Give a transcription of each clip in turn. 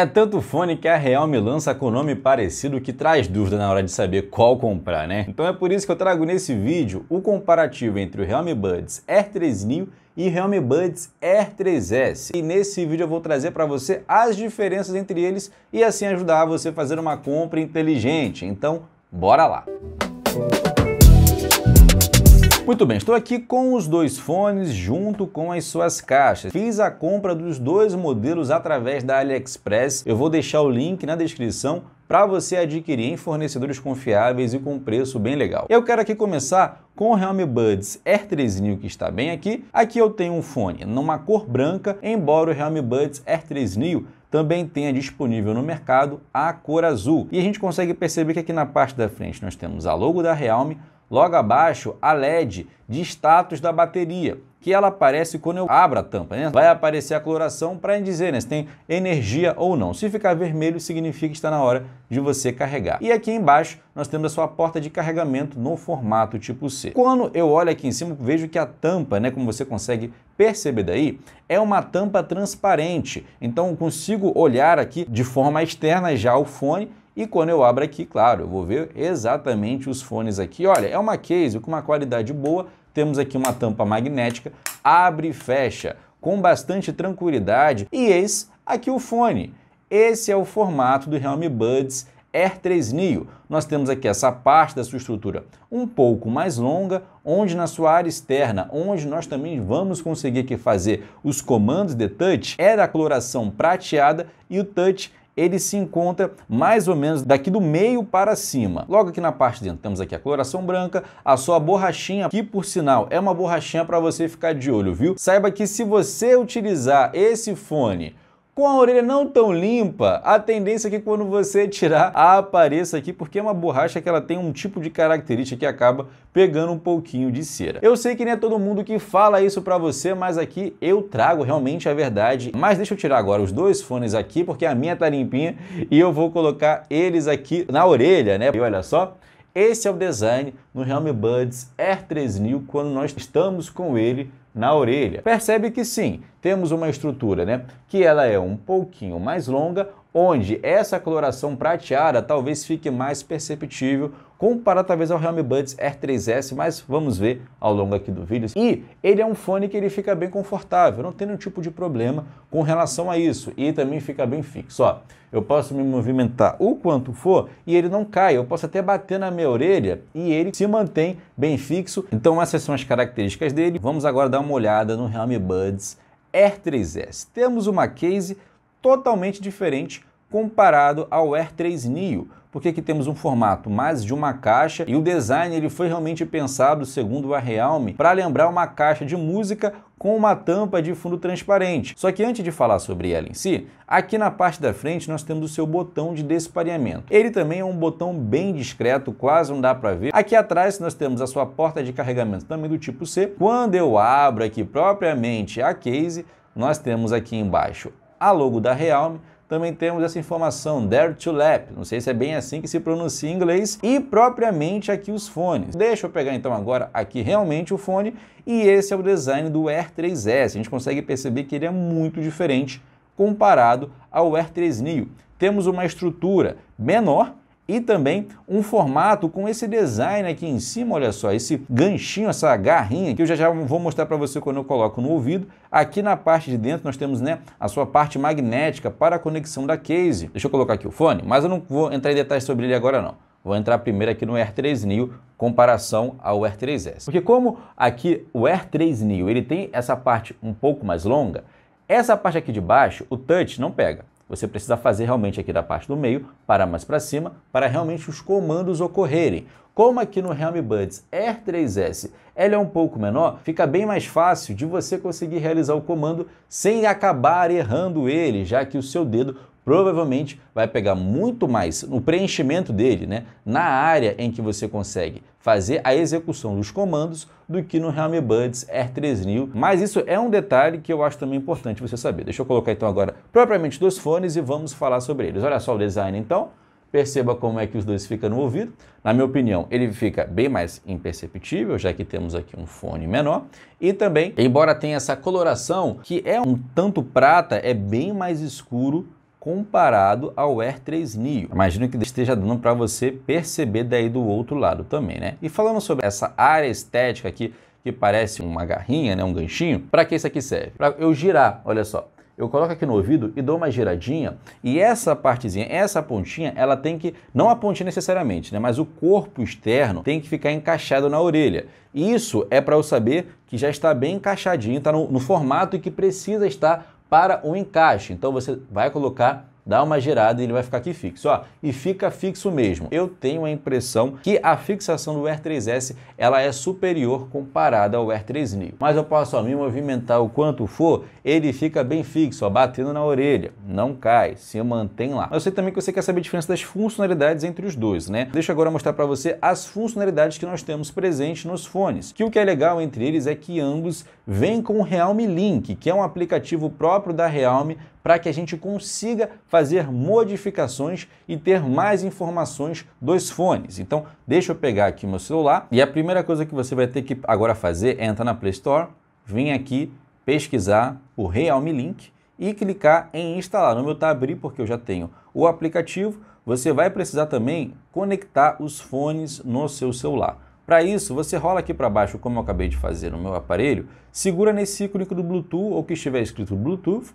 É tanto fone que a Realme lança com nome parecido que traz dúvida na hora de saber qual comprar, né? Então é por isso que eu trago nesse vídeo o comparativo entre o Realme Buds Air 3 New e Realme Buds Air 3S. E nesse vídeo eu vou trazer para você as diferenças entre eles e assim ajudar você a fazer uma compra inteligente. Então, bora lá! Música muito bem, estou aqui com os dois fones junto com as suas caixas. Fiz a compra dos dois modelos através da AliExpress. Eu vou deixar o link na descrição para você adquirir em fornecedores confiáveis e com um preço bem legal. Eu quero aqui começar com o Realme Buds R3 New que está bem aqui. Aqui eu tenho um fone numa cor branca, embora o Realme Buds R3 New também tenha disponível no mercado a cor azul. E a gente consegue perceber que aqui na parte da frente nós temos a logo da Realme, Logo abaixo, a LED de status da bateria, que ela aparece quando eu abro a tampa, né? Vai aparecer a coloração para dizer né, se tem energia ou não. Se ficar vermelho, significa que está na hora de você carregar. E aqui embaixo, nós temos a sua porta de carregamento no formato tipo C. Quando eu olho aqui em cima, vejo que a tampa, né, como você consegue perceber daí, é uma tampa transparente. Então, consigo olhar aqui de forma externa já o fone e quando eu abro aqui, claro, eu vou ver exatamente os fones aqui. Olha, é uma case com uma qualidade boa, temos aqui uma tampa magnética, abre e fecha com bastante tranquilidade. E eis aqui o fone. Esse é o formato do Realme Buds Air 3 Neo. Nós temos aqui essa parte da sua estrutura um pouco mais longa, onde na sua área externa, onde nós também vamos conseguir aqui fazer os comandos de touch, é da coloração prateada e o touch ele se encontra mais ou menos daqui do meio para cima. Logo aqui na parte de dentro temos aqui a coloração branca, a sua borrachinha, que por sinal é uma borrachinha para você ficar de olho, viu? Saiba que se você utilizar esse fone com a orelha não tão limpa, a tendência é que quando você tirar, apareça aqui, porque é uma borracha que ela tem um tipo de característica que acaba pegando um pouquinho de cera. Eu sei que nem é todo mundo que fala isso pra você, mas aqui eu trago realmente a verdade. Mas deixa eu tirar agora os dois fones aqui, porque a minha tá limpinha, e eu vou colocar eles aqui na orelha, né? E olha só, esse é o design no Realme Buds Air 3000 quando nós estamos com ele na orelha. Percebe que sim, temos uma estrutura, né, que ela é um pouquinho mais longa, onde essa coloração prateada talvez fique mais perceptível comparado talvez ao Realme Buds R3S, mas vamos ver ao longo aqui do vídeo. E ele é um fone que ele fica bem confortável, não tem nenhum tipo de problema com relação a isso, e também fica bem fixo, ó. Eu posso me movimentar o quanto for e ele não cai, eu posso até bater na minha orelha e ele se mantém bem fixo. Então essas são as características dele. Vamos agora dar uma olhada no Realme Buds R3S. Temos uma case totalmente diferente comparado ao R3 Neo, porque aqui temos um formato mais de uma caixa e o design ele foi realmente pensado, segundo a Realme, para lembrar uma caixa de música com uma tampa de fundo transparente. Só que antes de falar sobre ela em si, aqui na parte da frente nós temos o seu botão de despareamento. Ele também é um botão bem discreto, quase não dá para ver. Aqui atrás nós temos a sua porta de carregamento também do tipo C. Quando eu abro aqui propriamente a case, nós temos aqui embaixo a logo da Realme, também temos essa informação, Dare to Lap, não sei se é bem assim que se pronuncia em inglês, e propriamente aqui os fones. Deixa eu pegar então agora aqui realmente o fone, e esse é o design do Air 3S, a gente consegue perceber que ele é muito diferente comparado ao Air 3 Neo. Temos uma estrutura menor, e também um formato com esse design aqui em cima, olha só, esse ganchinho, essa garrinha que eu já já vou mostrar para você quando eu coloco no ouvido. Aqui na parte de dentro nós temos né, a sua parte magnética para a conexão da case. Deixa eu colocar aqui o fone, mas eu não vou entrar em detalhes sobre ele agora não. Vou entrar primeiro aqui no r 3 Neo, comparação ao r 3S. Porque como aqui o r 3 Neo ele tem essa parte um pouco mais longa, essa parte aqui de baixo, o touch não pega. Você precisa fazer realmente aqui da parte do meio, para mais para cima, para realmente os comandos ocorrerem. Como aqui no Realme Buds Air 3S ela é um pouco menor, fica bem mais fácil de você conseguir realizar o comando sem acabar errando ele, já que o seu dedo provavelmente vai pegar muito mais no preenchimento dele, né? na área em que você consegue fazer a execução dos comandos do que no Realme Buds R3000. Mas isso é um detalhe que eu acho também importante você saber. Deixa eu colocar então agora propriamente dos fones e vamos falar sobre eles. Olha só o design então. Perceba como é que os dois ficam no ouvido. Na minha opinião, ele fica bem mais imperceptível, já que temos aqui um fone menor. E também, embora tenha essa coloração, que é um tanto prata, é bem mais escuro comparado ao Air 3 Neo. Imagino que esteja dando para você perceber daí do outro lado também, né? E falando sobre essa área estética aqui, que parece uma garrinha, né, um ganchinho, para que isso aqui serve? Para eu girar, olha só eu coloco aqui no ouvido e dou uma giradinha e essa partezinha, essa pontinha, ela tem que, não a pontinha necessariamente, né, mas o corpo externo tem que ficar encaixado na orelha. Isso é para eu saber que já está bem encaixadinho, está no, no formato que precisa estar para o encaixe. Então você vai colocar dá uma girada e ele vai ficar aqui fixo, ó, e fica fixo mesmo. Eu tenho a impressão que a fixação do Air 3S ela é superior comparada ao Air 3 Neo. Mas eu posso ó, me movimentar o quanto for, ele fica bem fixo, ó, batendo na orelha, não cai, se mantém lá. Mas eu sei também que você quer saber a diferença das funcionalidades entre os dois, né? Deixa eu agora mostrar para você as funcionalidades que nós temos presentes nos fones. Que o que é legal entre eles é que ambos vêm com o Realme Link, que é um aplicativo próprio da Realme para que a gente consiga fazer modificações e ter mais informações dos fones. Então, deixa eu pegar aqui meu celular e a primeira coisa que você vai ter que agora fazer é entrar na Play Store, vir aqui pesquisar o Realme Link e clicar em instalar. No meu está abrir porque eu já tenho o aplicativo. Você vai precisar também conectar os fones no seu celular. Para isso, você rola aqui para baixo, como eu acabei de fazer no meu aparelho, segura nesse ícone do Bluetooth ou que estiver escrito Bluetooth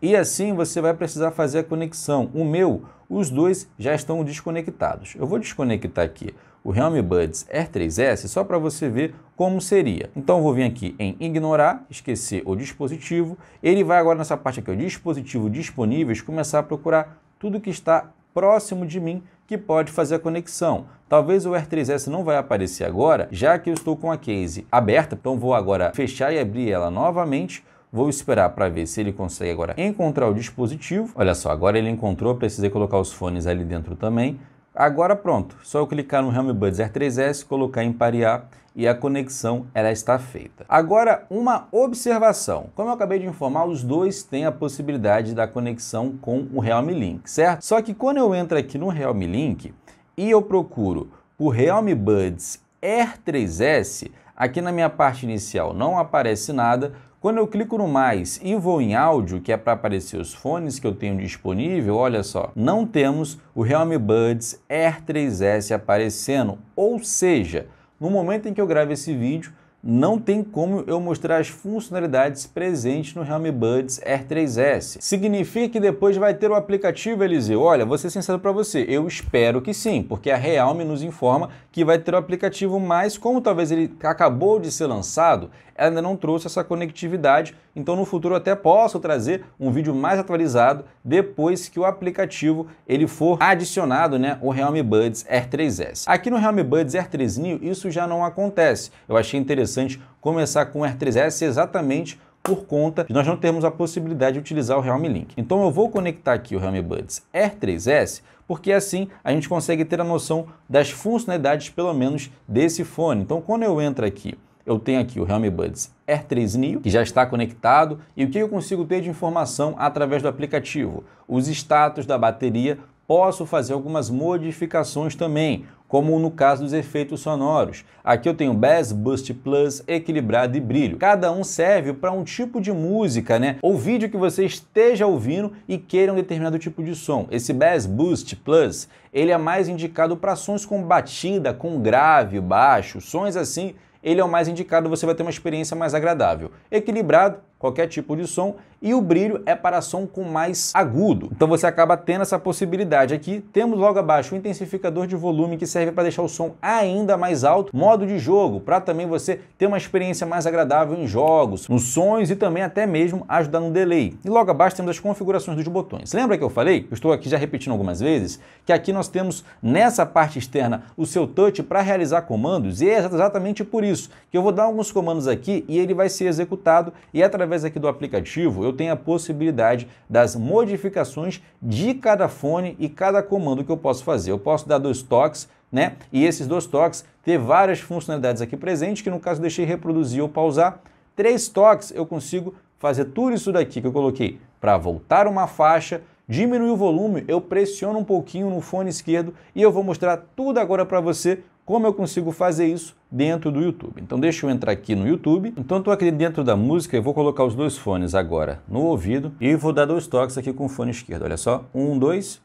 e assim você vai precisar fazer a conexão. O meu, os dois já estão desconectados. Eu vou desconectar aqui o Realme Buds r 3S só para você ver como seria. Então vou vir aqui em ignorar, esquecer o dispositivo. Ele vai agora nessa parte aqui, o dispositivo disponíveis, começar a procurar tudo que está próximo de mim que pode fazer a conexão. Talvez o r 3S não vai aparecer agora, já que eu estou com a case aberta, então vou agora fechar e abrir ela novamente Vou esperar para ver se ele consegue agora encontrar o dispositivo. Olha só, agora ele encontrou, precisei colocar os fones ali dentro também. Agora pronto, só eu clicar no Realme Buds R3S, colocar em parear e a conexão ela está feita. Agora uma observação, como eu acabei de informar, os dois têm a possibilidade da conexão com o Realme Link, certo? Só que quando eu entro aqui no Realme Link e eu procuro o Realme Buds R3S, aqui na minha parte inicial não aparece nada. Quando eu clico no mais e vou em áudio, que é para aparecer os fones que eu tenho disponível, olha só, não temos o Realme Buds Air 3S aparecendo, ou seja, no momento em que eu gravo esse vídeo, não tem como eu mostrar as funcionalidades presentes no Realme Buds R3S. Significa que depois vai ter o aplicativo, Eliseu? Olha, vou ser sincero para você, eu espero que sim, porque a Realme nos informa que vai ter o aplicativo, mas como talvez ele acabou de ser lançado, ela ainda não trouxe essa conectividade, então no futuro até posso trazer um vídeo mais atualizado depois que o aplicativo ele for adicionado, né, o Realme Buds R3S. Aqui no Realme Buds R3 Neo isso já não acontece. Eu achei interessante interessante começar com o R3S exatamente por conta de nós não termos a possibilidade de utilizar o Realme Link. Então eu vou conectar aqui o Realme Buds R3S, porque assim a gente consegue ter a noção das funcionalidades, pelo menos, desse fone. Então quando eu entro aqui, eu tenho aqui o Realme Buds R3 Neo, que já está conectado, e o que eu consigo ter de informação através do aplicativo? Os status da bateria, posso fazer algumas modificações também, como no caso dos efeitos sonoros. Aqui eu tenho Bass, Boost Plus, Equilibrado e Brilho. Cada um serve para um tipo de música, né? Ou vídeo que você esteja ouvindo e queira um determinado tipo de som. Esse Bass Boost Plus, ele é mais indicado para sons com batida, com grave, baixo, sons assim ele é o mais indicado, você vai ter uma experiência mais agradável. Equilibrado qualquer tipo de som, e o brilho é para som com mais agudo. Então você acaba tendo essa possibilidade aqui. Temos logo abaixo o intensificador de volume que serve para deixar o som ainda mais alto, modo de jogo, para também você ter uma experiência mais agradável em jogos, nos sons e também até mesmo ajudar no delay. E logo abaixo temos as configurações dos botões. Lembra que eu falei, eu estou aqui já repetindo algumas vezes, que aqui nós temos nessa parte externa o seu touch para realizar comandos, e é exatamente por isso que eu vou dar alguns comandos aqui e ele vai ser executado e através através aqui do aplicativo, eu tenho a possibilidade das modificações de cada fone e cada comando que eu posso fazer. Eu posso dar dois toques, né? E esses dois toques ter várias funcionalidades aqui presentes, que no caso deixei reproduzir ou pausar. Três toques eu consigo fazer tudo isso daqui que eu coloquei para voltar uma faixa, diminuir o volume, eu pressiono um pouquinho no fone esquerdo e eu vou mostrar tudo agora para você como eu consigo fazer isso dentro do YouTube? Então deixa eu entrar aqui no YouTube. Então estou aqui dentro da música e vou colocar os dois fones agora no ouvido e vou dar dois toques aqui com o fone esquerdo. Olha só, um, dois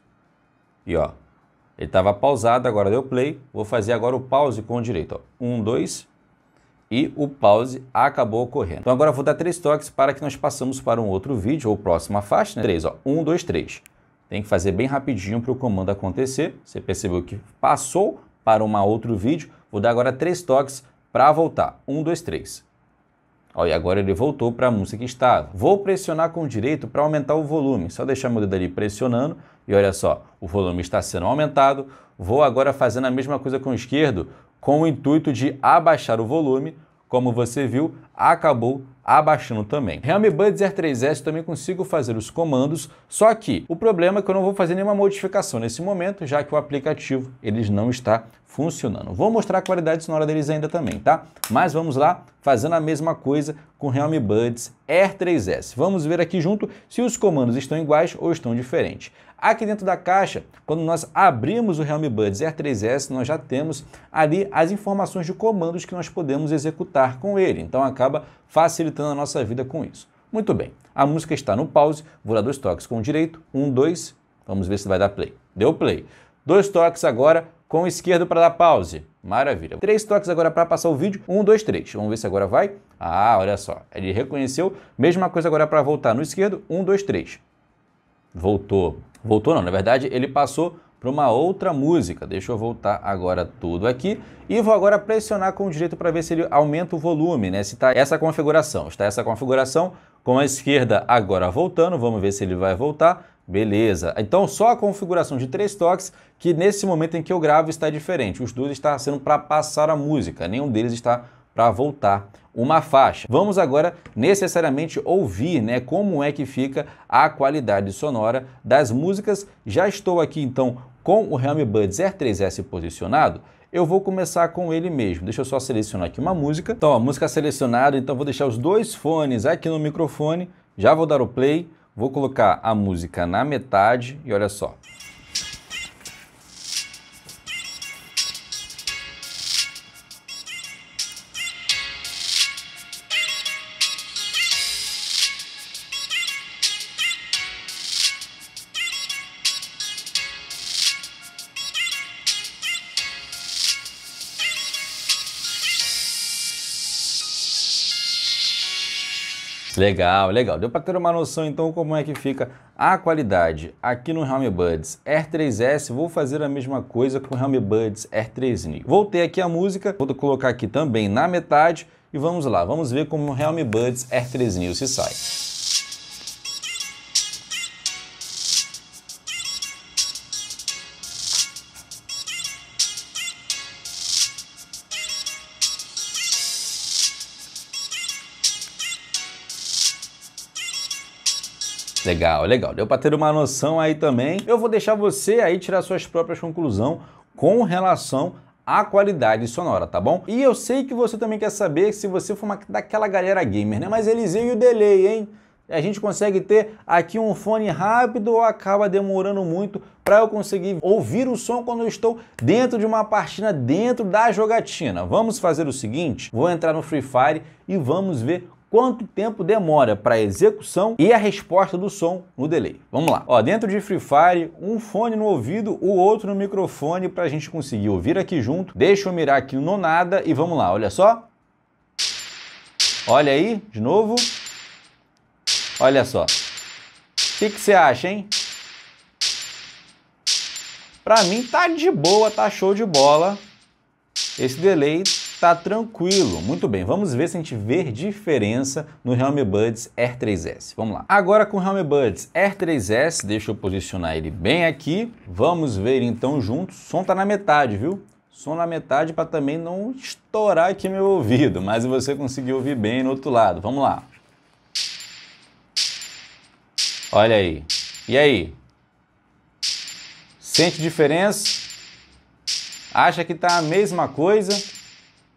e ó. Ele estava pausado, agora deu play. Vou fazer agora o pause com o direito. Ó. Um, dois e o pause acabou ocorrendo. Então agora vou dar três toques para que nós passamos para um outro vídeo ou próxima faixa. Né? Três, ó. Um, dois, três. Tem que fazer bem rapidinho para o comando acontecer. Você percebeu que passou, para um outro vídeo. Vou dar agora três toques para voltar. Um, dois, três. Ó, e agora ele voltou para a música que estava. Vou pressionar com o direito para aumentar o volume. Só deixar meu dedo ali pressionando. E olha só, o volume está sendo aumentado. Vou agora fazendo a mesma coisa com o esquerdo, com o intuito de abaixar o volume como você viu, acabou abaixando também. Realme Buds R3S também consigo fazer os comandos, só que o problema é que eu não vou fazer nenhuma modificação nesse momento, já que o aplicativo eles não está funcionando. Vou mostrar a qualidade sonora deles ainda também, tá? Mas vamos lá, fazendo a mesma coisa com Realme Buds R3S. Vamos ver aqui junto se os comandos estão iguais ou estão diferentes. Aqui dentro da caixa, quando nós abrimos o Realme Buds R3S, nós já temos ali as informações de comandos que nós podemos executar com ele. Então acaba facilitando a nossa vida com isso. Muito bem, a música está no pause, vou dar dois toques com o direito, um, dois, vamos ver se vai dar play. Deu play. Dois toques agora com o esquerdo para dar pause. Maravilha. Três toques agora para passar o vídeo. Um, dois, três. Vamos ver se agora vai. Ah, olha só. Ele reconheceu. Mesma coisa agora para voltar no esquerdo. Um, dois, três. Voltou. Voltou não, na verdade ele passou para uma outra música. Deixa eu voltar agora tudo aqui e vou agora pressionar com o direito para ver se ele aumenta o volume, né? Se está essa configuração, está essa configuração com a esquerda agora voltando, vamos ver se ele vai voltar. Beleza, então só a configuração de três toques que nesse momento em que eu gravo está diferente. Os dois estão sendo para passar a música, nenhum deles está para voltar uma faixa. Vamos agora necessariamente ouvir, né, como é que fica a qualidade sonora das músicas. Já estou aqui então com o Realme r 3 s posicionado. Eu vou começar com ele mesmo. Deixa eu só selecionar aqui uma música. Então, a música selecionada, então vou deixar os dois fones aqui no microfone. Já vou dar o play, vou colocar a música na metade e olha só. Legal, legal. Deu para ter uma noção então como é que fica a qualidade aqui no Realme Buds r 3S. Vou fazer a mesma coisa com o Realme Buds r 3 Neo. Voltei aqui a música, vou colocar aqui também na metade e vamos lá, vamos ver como o Realme Buds r 3 Neo se sai. Legal, legal. Deu para ter uma noção aí também. Eu vou deixar você aí tirar suas próprias conclusões com relação à qualidade sonora, tá bom? E eu sei que você também quer saber se você for uma, daquela galera gamer, né? Mas Eliseu e o delay, hein? A gente consegue ter aqui um fone rápido ou acaba demorando muito para eu conseguir ouvir o som quando eu estou dentro de uma partida, dentro da jogatina. Vamos fazer o seguinte, vou entrar no Free Fire e vamos ver quanto tempo demora para a execução e a resposta do som no delay. Vamos lá. Ó, dentro de Free Fire, um fone no ouvido, o outro no microfone para a gente conseguir ouvir aqui junto. Deixa eu mirar aqui no nada e vamos lá. Olha só. Olha aí, de novo. Olha só. O que você acha, hein? Para mim tá de boa, tá show de bola. Esse delay Tá tranquilo. Muito bem, vamos ver se a gente vê diferença no Realme Buds Air 3S. Vamos lá. Agora com o Realme Buds Air 3S, deixa eu posicionar ele bem aqui. Vamos ver então juntos. O som tá na metade, viu? som na metade para também não estourar aqui meu ouvido, mas você conseguir ouvir bem no outro lado. Vamos lá. Olha aí. E aí? Sente diferença? Acha que tá a mesma coisa?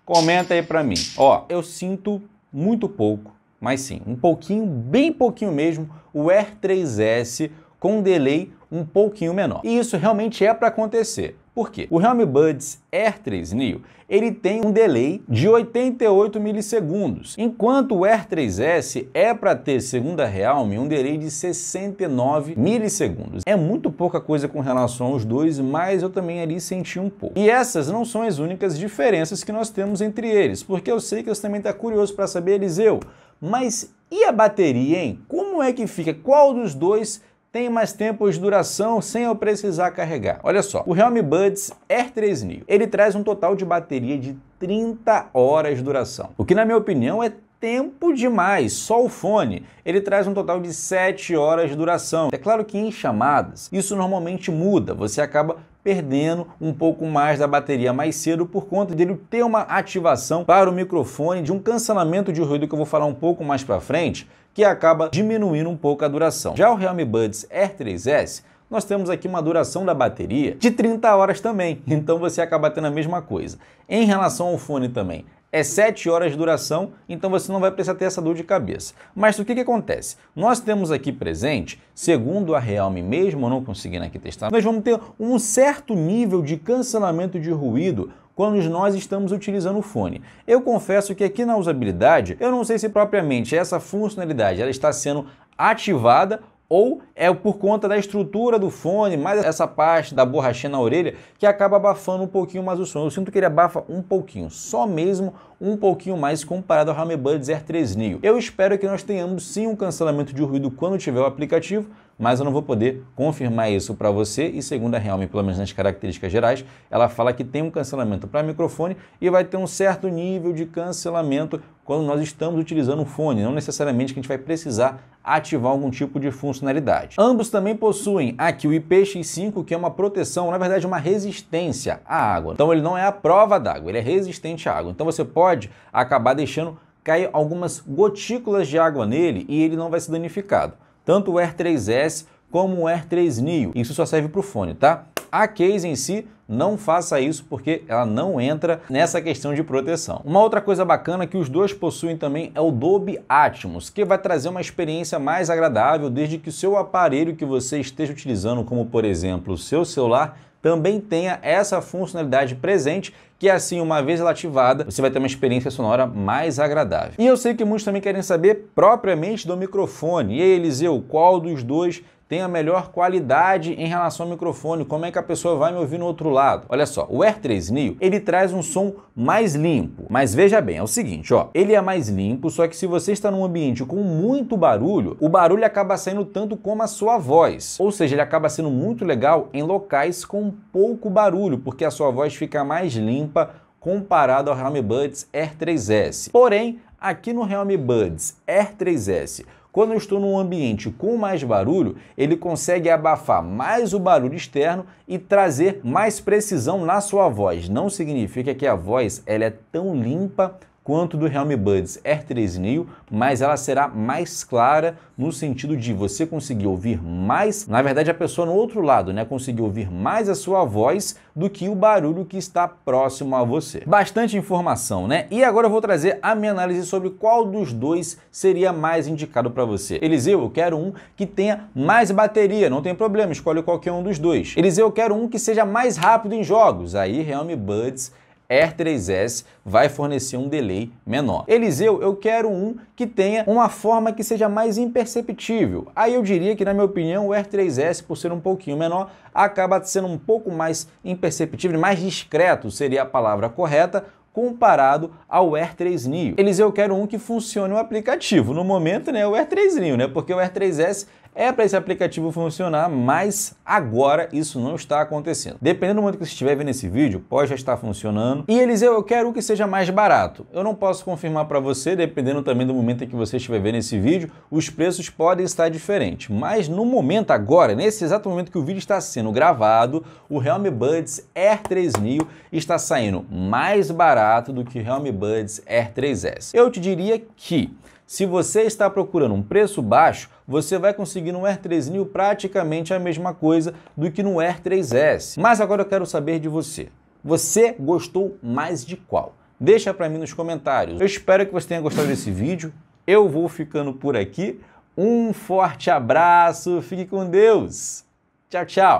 Comenta aí para mim. Ó, eu sinto muito pouco, mas sim, um pouquinho, bem pouquinho mesmo, o Air 3S com um delay um pouquinho menor. E isso realmente é para acontecer. Por quê? O Realme Buds Air 3 Neo, ele tem um delay de 88 milissegundos, enquanto o Air 3S é para ter, segundo a Realme, um delay de 69 milissegundos. É muito pouca coisa com relação aos dois, mas eu também ali senti um pouco. E essas não são as únicas diferenças que nós temos entre eles, porque eu sei que você também está curioso para saber, Eliseu, mas e a bateria, hein? Como é que fica? Qual dos dois tem mais tempo de duração sem eu precisar carregar. Olha só, o Realme Buds Air 3 Neo, ele traz um total de bateria de 30 horas de duração, o que na minha opinião é tempo demais. Só o fone, ele traz um total de 7 horas de duração. É claro que em chamadas, isso normalmente muda, você acaba perdendo um pouco mais da bateria mais cedo por conta dele ter uma ativação para o microfone de um cancelamento de ruído que eu vou falar um pouco mais para frente, que acaba diminuindo um pouco a duração. Já o Realme Buds R3S nós temos aqui uma duração da bateria de 30 horas também, então você acaba tendo a mesma coisa. Em relação ao fone também, é 7 horas de duração, então você não vai precisar ter essa dor de cabeça. Mas o que, que acontece? Nós temos aqui presente, segundo a Realme, mesmo não conseguindo aqui testar, nós vamos ter um certo nível de cancelamento de ruído quando nós estamos utilizando o fone. Eu confesso que aqui na usabilidade, eu não sei se propriamente essa funcionalidade ela está sendo ativada ou é por conta da estrutura do fone, mais essa parte da borrachinha na orelha, que acaba abafando um pouquinho mais o som. Eu sinto que ele abafa um pouquinho, só mesmo um pouquinho mais comparado ao HarmonyBuds Air 3 Neo. Eu espero que nós tenhamos sim um cancelamento de ruído quando tiver o aplicativo, mas eu não vou poder confirmar isso para você. E segundo a Realme, pelo menos nas características gerais, ela fala que tem um cancelamento para microfone e vai ter um certo nível de cancelamento quando nós estamos utilizando o fone, não necessariamente que a gente vai precisar ativar algum tipo de funcionalidade. Ambos também possuem aqui o IPX5, que é uma proteção, na verdade uma resistência à água. Então ele não é a prova d'água, ele é resistente à água. Então você pode acabar deixando cair algumas gotículas de água nele e ele não vai se danificado tanto o Air 3S como o Air 3 Neo. Isso só serve para o fone, tá? A case em si não faça isso porque ela não entra nessa questão de proteção. Uma outra coisa bacana que os dois possuem também é o Dolby Atmos, que vai trazer uma experiência mais agradável desde que o seu aparelho que você esteja utilizando, como por exemplo o seu celular, também tenha essa funcionalidade presente, que é, assim, uma vez ela ativada, você vai ter uma experiência sonora mais agradável. E eu sei que muitos também querem saber propriamente do microfone. E aí, Eliseu, qual dos dois tem a melhor qualidade em relação ao microfone, como é que a pessoa vai me ouvir no outro lado. Olha só, o R3 Neo, ele traz um som mais limpo, mas veja bem, é o seguinte, ó, ele é mais limpo, só que se você está num ambiente com muito barulho, o barulho acaba saindo tanto como a sua voz, ou seja, ele acaba sendo muito legal em locais com pouco barulho, porque a sua voz fica mais limpa comparado ao Realme Buds R3S. Porém, aqui no Realme Buds R3S, quando eu estou num ambiente com mais barulho, ele consegue abafar mais o barulho externo e trazer mais precisão na sua voz. Não significa que a voz ela é tão limpa quanto do Realme Buds R3 Neo, mas ela será mais clara no sentido de você conseguir ouvir mais, na verdade a pessoa no outro lado, né, conseguir ouvir mais a sua voz do que o barulho que está próximo a você. Bastante informação, né? E agora eu vou trazer a minha análise sobre qual dos dois seria mais indicado para você. Eliseu, eu quero um que tenha mais bateria, não tem problema, escolhe qualquer um dos dois. Eliseu, eu quero um que seja mais rápido em jogos. Aí Realme Buds Air 3S vai fornecer um delay menor. Eliseu, eu quero um que tenha uma forma que seja mais imperceptível. Aí eu diria que, na minha opinião, o Air 3S, por ser um pouquinho menor, acaba sendo um pouco mais imperceptível, mais discreto seria a palavra correta, comparado ao Air3 Neo. Eles eu quero um que funcione o aplicativo. No momento, né, o Air3 Neo, né? Porque o Air3S é para esse aplicativo funcionar, mas agora isso não está acontecendo. Dependendo do momento que você estiver vendo esse vídeo, pode já estar funcionando. E eles, eu quero que seja mais barato. Eu não posso confirmar para você, dependendo também do momento em que você estiver vendo esse vídeo, os preços podem estar diferentes. Mas no momento agora, nesse exato momento que o vídeo está sendo gravado, o Realme Buds Air 3 Neo está saindo mais barato do que o Realme Buds Air 3S. Eu te diria que se você está procurando um preço baixo, você vai conseguir no Air 3 New praticamente a mesma coisa do que no Air 3S. Mas agora eu quero saber de você. Você gostou mais de qual? Deixa para mim nos comentários. Eu espero que você tenha gostado desse vídeo. Eu vou ficando por aqui. Um forte abraço, fique com Deus. Tchau, tchau.